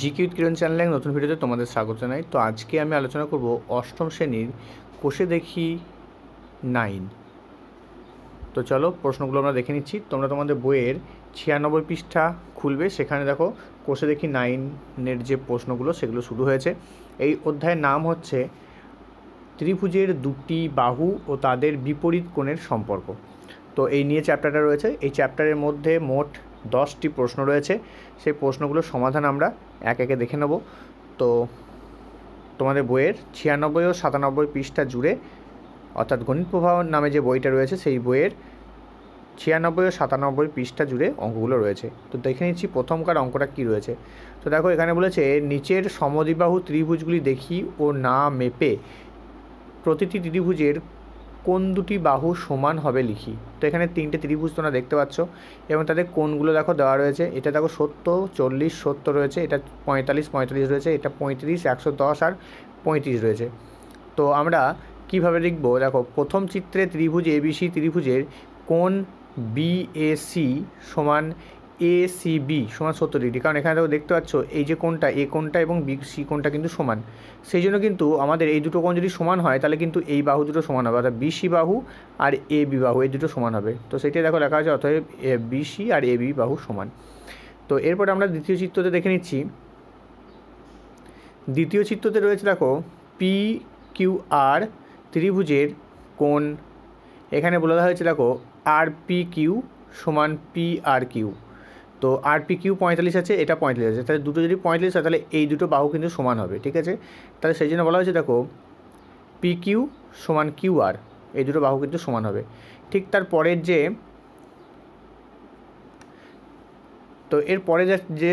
জিকিউট কিরণ চ্যানেলে নতুন ভিডিওতে তোমাদের স্বাগত জানাই তো আজকে আমি আলোচনা করব অষ্টম শ্রেণীর কোষে দেখি নাইন তো চলো প্রশ্নগুলো আমরা দেখে নিচ্ছি তোমরা তোমাদের বইয়ের ছিয়ানব্বই পৃষ্ঠা খুলবে সেখানে দেখো কোষে দেখি নাইনের যে প্রশ্নগুলো সেগুলো শুরু হয়েছে এই অধ্যায়ের নাম হচ্ছে ত্রিভুজের দুটি বাহু ও তাদের বিপরীত কোণের সম্পর্ক তো এই নিয়ে চ্যাপ্টারটা রয়েছে এই চ্যাপ্টারের মধ্যে মোট দশটি প্রশ্ন রয়েছে সেই প্রশ্নগুলোর সমাধান আমরা এক একে দেখে নেব তো তোমাদের বইয়ের ছিয়ানব্বই ও সাতানব্বই পৃষ্ঠা জুড়ে অর্থাৎ গণিত প্রভাব নামে যে বইটা রয়েছে সেই বইয়ের ছিয়ানব্বই ও সাতানব্বই পৃষ্ঠা জুড়ে অঙ্কগুলো রয়েছে তো দেখে নিচ্ছি প্রথমকার অঙ্কটা কি রয়েছে তো দেখো এখানে বলেছে নিচের সমদিবাহু ত্রিভুজগুলি দেখি ও না মেপে প্রতিটি ত্রিভুজের কোন দুটি বাহু সমান হবে লিখি তো এখানে তিনটে ত্রিভুজ তোমরা দেখতে পাচ্ছ এবং তাদের কোনগুলো দেখো দেওয়া রয়েছে এটা দেখো সত্তর চল্লিশ সত্তর রয়েছে এটা পঁয়তাল্লিশ পঁয়তাল্লিশ রয়েছে এটা পঁয়ত্রিশ একশো দশ আর পঁয়ত্রিশ রয়েছে তো আমরা কিভাবে লিখবো দেখো প্রথম চিত্রে ত্রিভুজ এবিসি ত্রিভুজের কোন বিএসি সমান এ সি বি সমান সত্তর ডিগ্রি কারণ এখানে দেখো দেখতে পাচ্ছ এই যে কোনটা এ কোনটা এবং বি সি কোনটা কিন্তু সমান সেই জন্য কিন্তু আমাদের এই দুটো কোণ যদি সমান হয় তাহলে কিন্তু এই বাহু দুটো সমান হবে অর্থাৎ বি সি বাহু আর এ বি বাহু এই দুটো সমান হবে তো সেটাই দেখো লেখা আছে অর্থাৎ সি আর এ বি বাহু সমান তো এরপর আমরা দ্বিতীয় চিত্রতে দেখে নিচ্ছি দ্বিতীয় চিত্রতে রয়েছে দেখো পি কিউ আর ত্রিভুজের কোণ এখানে বলে দেওয়া হয়েছে দেখো আর পি কিউ সমান পি আর কিউ তো আর পি কিউ পঁয়তাল্লিশ আছে এটা পঁয়তাল্লিশ আছে তাহলে দুটো যদি পঁয়তাল্লিশ হয় তাহলে এই দুটো বাহু কিন্তু সমান হবে ঠিক আছে তাহলে সেই জন্য বলা হয়েছে দেখো পি কিউ সমান কিউ আর এই দুটো বাহু কিন্তু সমান হবে ঠিক তার পরের যে তো এরপরে যে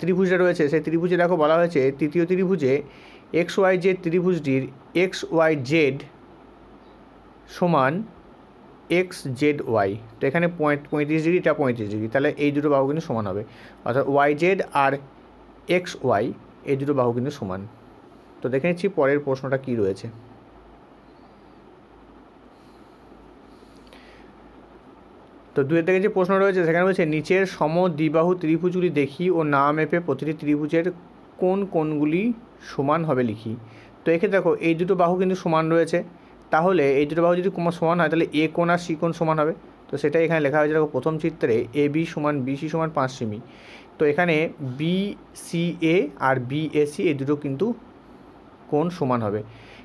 ত্রিভুজটা রয়েছে সেই ত্রিভুজে দেখো বলা হয়েছে তৃতীয় ত্রিভুজে এক্স ওয়াই জেড ত্রিভুজটির এক্স ওয়াই জেড সমান এক্স জেড ওয়াই তো এখানে পঁয়ত্রিশ ডিগ্রি এটা পঁয়ত্রিশ ডিগ্রি তাহলে এই দুটো বাহু কিন্তু সমান হবে অর্থাৎ ওয়াই জেড আর এক্স ওয়াই এই দুটো বাহু কিন্তু সমান তো দেখে নিচ্ছি পরের প্রশ্নটা কি রয়েছে তো দুয়ের থেকে যে প্রশ্ন রয়েছে সেখানে বলছে নিচের সম দ্বিবাহু ত্রিভুজগুলি দেখি ও না মেপে প্রতিটি ত্রিভুজের কোন কোনগুলি সমান হবে লিখি তো এখানে দেখো এই দুটো বাহু কিন্তু সমান রয়েছে তাহলে এই দুটো বাহু যদি কোমা সমান হয় তাহলে এ কোণ আর সি কোণ সমান হবে তো সেটাই এখানে লেখা হয়েছে দেখো প্রথম চিত্রে এ বি সমান বি সি সমান পাঁচ সেমি তো এখানে বি সি এ আর বি এ সি এই দুটো কিন্তু কোণ সমান হবে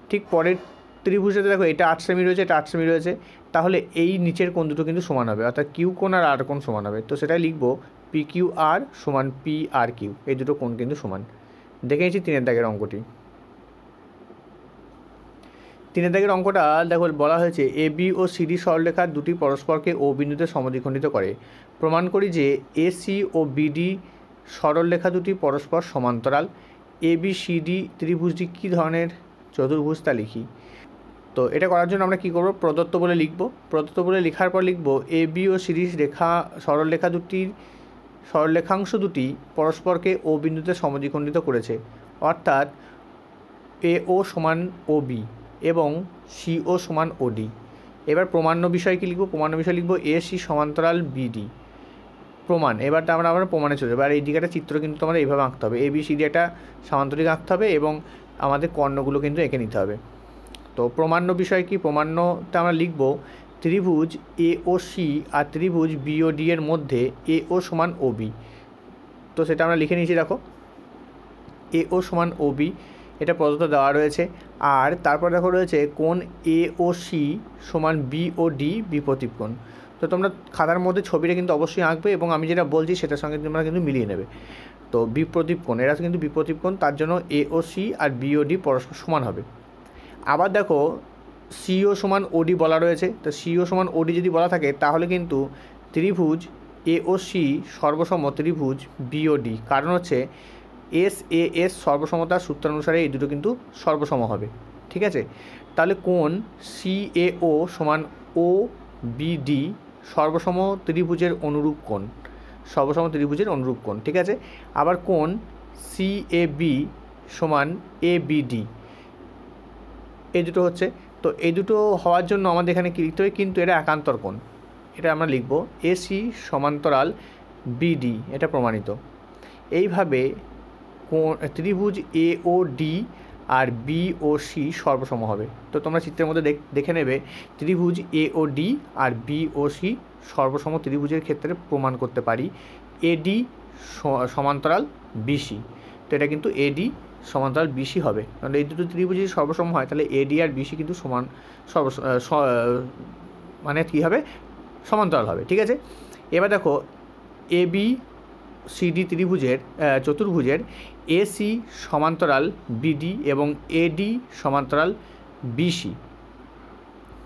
ঠিক পরের ত্রিভুজটাতে দেখো এটা আট সেমি রয়েছে এটা আট সেমি রয়েছে তাহলে এই নিচের কোণ দুটো কিন্তু সমান হবে অর্থাৎ কিউ কোণ আর আর কোণ সমান হবে তো সেটাই লিখবো পি কিউ আর সমান পি আর কিউ এই দুটো কোণ কিন্তু সমান দেখে নিয়েছি তিনের দাগের অঙ্কটি তিনের দাগের অঙ্কটা দেখো বলা হয়েছে এ বি ও সিডি সরলরেখার দুটি পরস্পরকে ও বিন্দুতে সমদ্বিখণ্ডিত করে প্রমাণ করি যে এ সি ও বিডি সরলরেখা দুটি পরস্পর সমান্তরাল এ বি সিডি ত্রিভুজটি কী ধরনের চতুর্ভুজ তা লিখি তো এটা করার জন্য আমরা কি করব প্রদত্ত বলে লিখব প্রদত্ত বলে লেখার পর লিখব এ বি ও সিরিজ রেখা সরলরেখা দুটির সরলরেখাংশ দুটি পরস্পরকে ও বিন্দুতে সমদ্বিখণ্ডিত করেছে অর্থাৎ এ ও সমান ও বি এবং সিও সমান ওডি এবার প্রমাণ্য বিষয় কী লিখবো প্রমাণ্য বিষয় লিখবো এসি সমান্তরাল বিডি প্রমাণ এবার আমরা আমরা প্রমাণে চলে যাবো আর এই দিকে একটা চিত্র কিন্তু আমাদের এইভাবে আঁকতে হবে এ বি সি ডি একটা সামান্তরিক আঁকতে হবে এবং আমাদের কর্ণগুলো কিন্তু এঁকে নিতে হবে তো প্রমাণ্য বিষয় কি প্রমাণ্যতে আমরা লিখব ত্রিভুজ এ ও সি আর ত্রিভুজ ডি এর মধ্যে এ ও সমান ও বি তো সেটা আমরা লিখে নিয়েছি দেখো এ ও সমান ও বি এটা প্রদত্ত দেওয়া রয়েছে আর তারপর দেখো রয়েছে কোন এ ও সি সমান বি ও ডি বিপত্তিপ তো তোমরা খাতার মধ্যে ছবিটা কিন্তু অবশ্যই আঁকবে এবং আমি যেটা বলছি সেটার সঙ্গে তোমরা কিন্তু মিলিয়ে নেবে তো বিপ্রদীপ এরা কিন্তু বিপ্রদীপ তার জন্য এ ও সি আর বি ও ডি পরস্পর সমান হবে আবার দেখো সিও সমান ওডি বলা রয়েছে তো সিও সমান ওডি যদি বলা থাকে তাহলে কিন্তু ত্রিভুজ এ ও সি সর্বসম্মত ত্রিভুজ বিওডি কারণ হচ্ছে এস এ এস সর্বসমতার সূত্র অনুসারে এই দুটো কিন্তু সর্বসম হবে ঠিক আছে তাহলে কোন সি এ ও সমান ও বিডি সর্বসম ত্রিভুজের অনুরূপ কোন সর্বসম ত্রিভুজের অনুরূপ কোন ঠিক আছে আবার কোন সি এ বি সমান এ বিডি এই দুটো হচ্ছে তো এই দুটো হওয়ার জন্য আমাদের এখানে কী লিখতে হবে কিন্তু এটা একান্তর কোন এটা আমরা লিখব এসি সমান্তরাল বিডি এটা প্রমাণিত এইভাবে ত্রিভুজ এ ও ডি আর বি ও সি সর্বসম হবে তো তোমরা চিত্রের মধ্যে দেখে নেবে ত্রিভুজ এ ও ডি আর বি ও সি সর্বসম ত্রিভুজের ক্ষেত্রে প্রমাণ করতে পারি এডি সমান্তরাল বিসি তো এটা কিন্তু এডি সমান্তরাল বিসি হবে তাহলে এই দুটো ত্রিভুজ যদি সর্বসম হয় তাহলে এডি আর বিসি কিন্তু সমান সর্ব মানে কী হবে সমান্তরাল হবে ঠিক আছে এবার দেখো এবি সিডি ত্রিভুজের চতুর্ভুজের এসি সমান্তরাল বিডি এবং এডি সমান্তরাল বিসি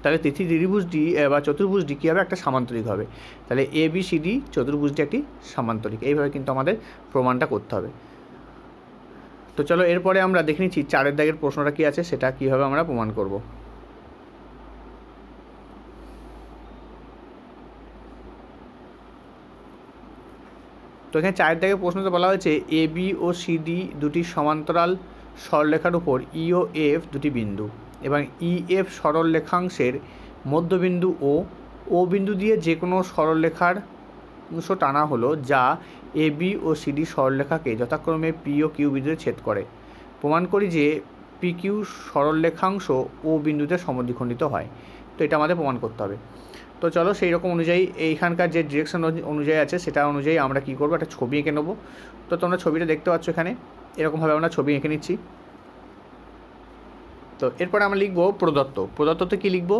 তাহলে তিথি ত্রিভুজটি বা চতুর্ভুজটি কী হবে একটা সামান্তরিক হবে তাহলে এ বি সি ডি চতুর্ভুজটি একটি সামান্তরিক এইভাবে কিন্তু আমাদের প্রমাণটা করতে হবে তো চলো এরপরে আমরা দেখে নিচ্ছি চারের দাগের প্রশ্নটা কী আছে সেটা কীভাবে আমরা প্রমাণ করবো তো এখানে চার থেকে প্রশ্নতে বলা হয়েছে A B O C D দুটি সমান্তরাল সরলরেখার উপর ই e ও এফ দুটি বিন্দু এবং ই e, এফ সরলরেখাংশের মধ্যবিন্দু ও ও বিন্দু দিয়ে যে কোনো সরলরেখার অংশ টানা হলো যা এ বি ও সিডি সরলরেখাকে যথাক্রমে পি ও কিউ বিন্দুতে ছেদ করে প্রমাণ করি যে পি কিউ সরলরেখাংশ ও বিন্দুতে সমদ্বিখণ্ডিত হয় তো এটা আমাদের প্রমাণ করতে হবে তো চলো সেই রকম অনুযায়ী এইখানকার যে ডিরেকশন অনুযায়ী আছে সেটা অনুযায়ী আমরা কী করবো একটা ছবি এঁকে নেবো তো তোমরা ছবিটা দেখতে পাচ্ছ এখানে এরকমভাবে আমরা ছবি এঁকে নিচ্ছি তো এরপরে আমরা লিখবো প্রদত্ত প্রদত্ততে কি লিখবো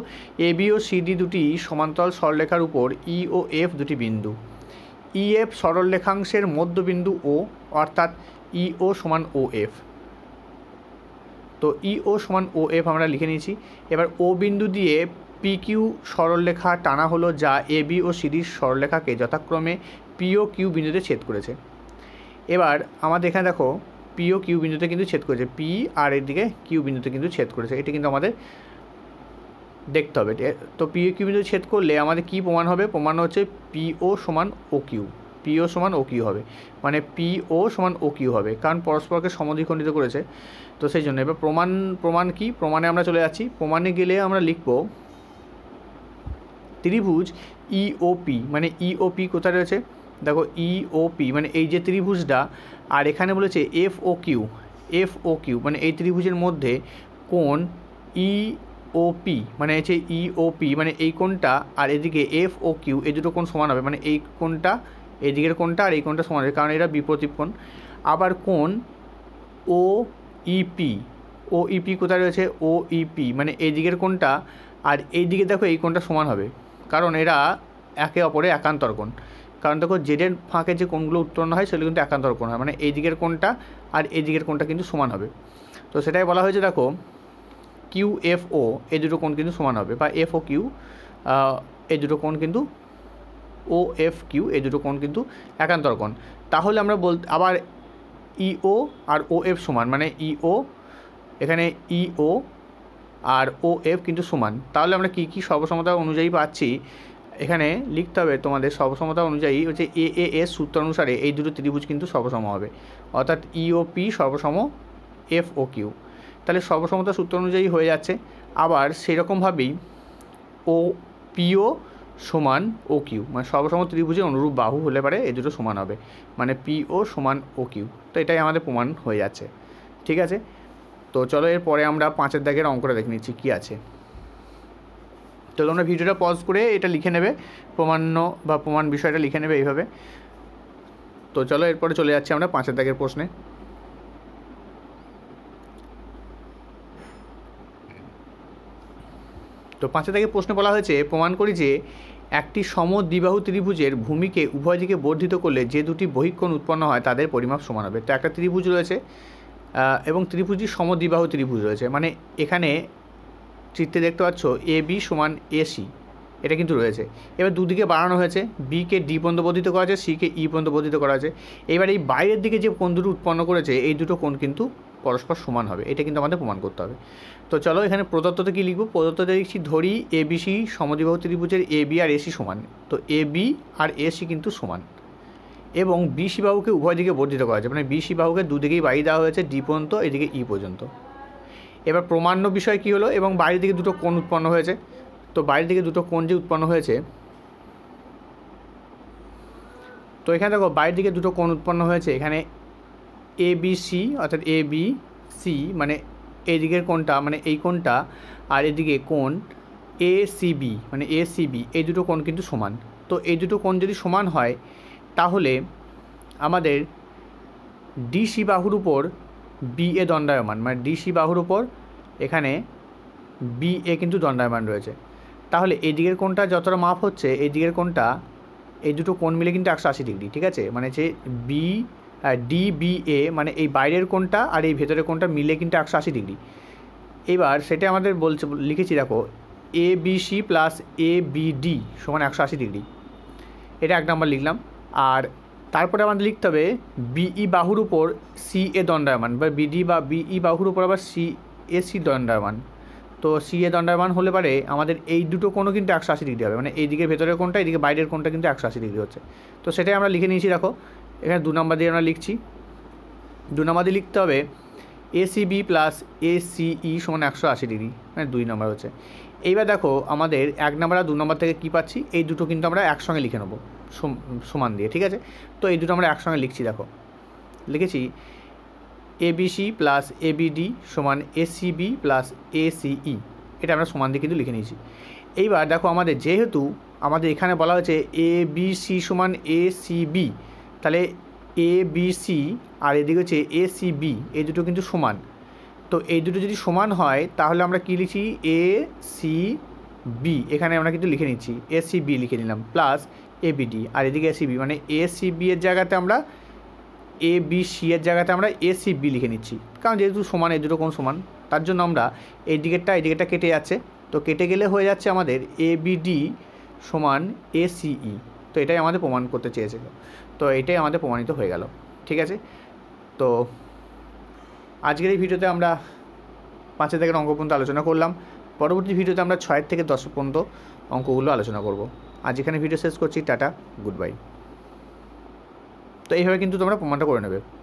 A B O C D দুটি সমান্তরাল সরলরেখার উপর ই e ও এফ দুটি বিন্দু ই এফ মধ্য মধ্যবিন্দু ও অর্থাৎ ই e ও সমান ও এফ তো ই e ও সমান ও এফ আমরা লিখে নিয়েছি এবার ও বিন্দু দিয়ে পিকিউ সরলরেখা টানা হলো যা এবি ও সিডির সরলরেখাকে যথাক্রমে পিও কিউ বিন্দুতে ছেদ করেছে এবার আমাদের এখানে দেখো পিও কিউ বিন্দুতে কিন্তু ছেদ করেছে পি আর এর দিকে কিউ বিন্দুতে কিন্তু ছেদ করেছে এটি কিন্তু আমাদের দেখতে হবে তো পিও কিউ বিন্দুতে ছেদ করলে আমাদের কি প্রমাণ হবে প্রমাণ হচ্ছে পিও সমান ও কিউ পিও সমান ও কিউ হবে মানে পিও সমান ও কিউ হবে কারণ পরস্পরকে সমধিখণ্ডিত করেছে তো সেই জন্য এবার প্রমাণ প্রমাণ কি প্রমাণে আমরা চলে যাচ্ছি প্রমাণে গেলে আমরা লিখবো ত্রিভুজ ইওপি e মানে ইওপি e কোথায় রয়েছে দেখো ইওপি e মানে এই যে ত্রিভুজটা আর এখানে বলেছে F O Q F O Q মানে এই ত্রিভুজের মধ্যে কোন ই ওপি মানে হচ্ছে ইওপি মানে এই মানে কোনটা আর এদিকে এফ ও কিউ এই দুটো কোন সমান হবে মানে এই কোনটা এদিকের কোনটা আর এই কোনটা সমান হবে কারণ এটা বিপ্রতীপ কোণ আবার কোন ও ইপি ও ইপি কোথায় রয়েছে ও ইপি মানে এই দিকের কোনটা আর এই দিকে দেখো এই কোনটা সমান হবে কারণ এরা একে অপরে একান্তর কোণ কারণ দেখো জেডের ফাঁকে যে কোণগুলো উত্তরণ হয় সেগুলো কিন্তু একান্তর কোণ হয় মানে এই দিকের কোণটা আর এই দিকের কোণটা কিন্তু সমান হবে তো সেটাই বলা হয়েছে দেখো কিউ এফ ও এই দুটো কোণ কিন্তু সমান হবে বা এফ ও কিউ এই দুটো কোণ কিন্তু ও এফ কিউ এই দুটো কোণ কিন্তু একান্তর কোণ তাহলে আমরা বল আবার ইও e আর ও এফ সমান মানে ইও e এখানে ইও e আর ও এফ কিন্তু সমান তাহলে আমরা কী কী সর্বসম্মতা অনুযায়ী পাচ্ছি এখানে লিখতে হবে তোমাদের সর্বসমতা অনুযায়ী হচ্ছে এ এ এস সূত্র অনুসারে এই দুটো ত্রিভুজ কিন্তু সর্বসম হবে অর্থাৎ ইওপি সর্বসম এফ ও কিউ তাহলে সর্বসমতা সূত্র অনুযায়ী হয়ে যাচ্ছে আবার সেরকমভাবেই ও পিও সমান ও কিউ মানে সর্বসম ত্রিভুজে অনুরূপ বাহু হলে পারে এ দুটো সমান হবে মানে পিও সমান ও কিউ তো এটাই আমাদের প্রমাণ হয়ে যাচ্ছে ঠিক আছে তো চলো এরপরে আমরা পাঁচের দাগের অঙ্কটা দেখে নিচ্ছি কী আছে তো তোমরা ভিডিওটা পজ করে এটা লিখে নেবে প্রমাণ্য বা প্রমাণ বিষয়টা লিখে নেবে এইভাবে তো চলো এরপরে চলে যাচ্ছি আমরা পাঁচের দাগের প্রশ্নে তো পাঁচের দাগের প্রশ্ন বলা হয়েছে প্রমাণ করি যে একটি সমদ্বিবাহু ত্রিভুজের ভূমিকে উভয় দিকে বর্ধিত করলে যে দুটি বহিক্ষণ উৎপন্ন হয় তাদের পরিমাপ সমান হবে তো একটা ত্রিভুজ রয়েছে এবং ত্রিভুজটি সমদ্বিবাহু ত্রিভুজ রয়েছে মানে এখানে চিত্রে দেখতে পাচ্ছ এ বি সমান এসি এটা কিন্তু রয়েছে এবার দুদিকে বাড়ানো হয়েছে বিকে ডি পর্যন্ত বর্ধিত করা আছে সিকে ই পর্যন্ত বর্ধিত করা আছে এবার এই বাইরের দিকে যে কোণ দুটো উৎপন্ন করেছে এই দুটো কোণ কিন্তু পরস্পর সমান হবে এটা কিন্তু আমাদের প্রমাণ করতে হবে তো চলো এখানে প্রদত্ততে কী লিখবো প্রদত্ততে লিখছি ধরি এবিসি সমদ্বিবাহু ত্রিভুজের এবি আর এসি সমান তো এবি আর এসি কিন্তু সমান এবং বিশি বাহুকে উভয় দিকে বর্ধিত করা হয়েছে মানে বিশি বাহুকে দুদিকেই বাড়ি দেওয়া হয়েছে ডি পর্যন্ত এদিকে ই e পর্যন্ত এবার প্রমাণ্য বিষয় কী হলো এবং বাইরে দিকে দুটো কোণ উৎপন্ন হয়েছে তো বাইরে দিকে দুটো কোণ যে উৎপন্ন হয়েছে তো এখানে দেখো বাইরের দিকে দুটো কোণ উৎপন্ন হয়েছে এখানে এ বি সি অর্থাৎ এ বি সি মানে এই কোনটা কোণটা মানে এই কোণটা আর এদিকে কোণ এ সি বি মানে এ সি বি এই দুটো কোণ কিন্তু সমান তো এই দুটো কোণ যদি সমান হয় তাহলে আমাদের ডিসি বাহুর উপর বি এ দণ্ডায়মান মানে ডিসি বাহুর উপর এখানে বি এ কিন্তু দণ্ডায়মান রয়েছে তাহলে এই দিকের কোণটা যতটা মাপ হচ্ছে এই দিকের কোণটা এই দুটো কোণ মিলে কিন্তু একশো আশি ডিগ্রি ঠিক আছে মানে যে বি ডি বি এ মানে এই বাইরের কোণটা আর এই ভেতরের কোণটা মিলে কিন্তু একশো আশি ডিগ্রি এবার সেটা আমাদের বলছে লিখেছি দেখো A B C plus A B D সমান একশো আশি ডিগ্রি এটা এক নম্বর লিখলাম আর তারপরে আমাদের লিখতে হবে বিই বাহুর উপর সি এ দণ্ডায়মান বা বিডি বা বিই বাহুর উপর আবার সি এ সি দণ্ডায়মান তো সি এ দণ্ডায়মান হলে পারে আমাদের এই দুটো কোনো কিন্তু একশো আশি ডিগ্রি হবে মানে এইদিকে ভেতরের কোনটা এদিকে বাইরের কোনটা কিন্তু একশো আশি ডিগ্রি হচ্ছে তো সেটাই আমরা লিখে নিয়েছি দেখো এখানে দু নম্বর দিয়ে আমরা লিখছি দু নম্বর দিয়ে লিখতে হবে এসিবি প্লাস এ ই সমান একশো আশি ডিগ্রি মানে দুই নম্বর হচ্ছে এইবার দেখো আমাদের এক নম্বর আর দু নম্বর থেকে কী পাচ্ছি এই দুটো কিন্তু আমরা একসঙ্গে লিখে নেবো সমান দিয়ে ঠিক আছে তো এই দুটো আমরা একসঙ্গে লিখছি দেখো লিখেছি এবিসি প্লাস এবিডি সমান এসিবি প্লাস এসিই এটা আমরা সমান দিয়ে কিন্তু লিখে নিয়েছি এইবার দেখো আমাদের যেহেতু আমাদের এখানে বলা হয়েছে এ বি সি সমান এ তাহলে এ বি সি আর এদিকে হচ্ছে এ এই দুটো কিন্তু সমান তো এই দুটো যদি সমান হয় তাহলে আমরা কি লিখি এ সি বি এখানে আমরা কিন্তু লিখে নিচ্ছি এ সি বি লিখে নিলাম প্লাস এবিডি আর এদিকে এসিবি মানে এসিবি এর জায়গাতে আমরা এ বি সি এর জায়গাতে আমরা এসিবি লিখে নিচ্ছি কারণ যেহেতু সমান এই দুটো কোন সমান তার জন্য আমরা এই দিকেরটা এই দিকেরটা কেটে যাচ্ছে তো কেটে গেলে হয়ে যাচ্ছে আমাদের এবিডি সমান এসিই e। তো এটাই আমাদের প্রমাণ করতে চেয়েছিল তো এটাই আমাদের প্রমাণিত হয়ে গেল ঠিক আছে তো আজকের এই ভিডিওতে আমরা পাঁচের থেকে অঙ্ক পর্যন্ত আলোচনা করলাম পরবর্তী ভিডিওতে আমরা ছয়ের থেকে দশ পর্যন্ত অঙ্কগুলো আলোচনা করবো আজ এখানে ভিডিও শেষ করছি টাটা গুড বাই তো এইভাবে কিন্তু তোমরা প্রমাণটা করে নেবে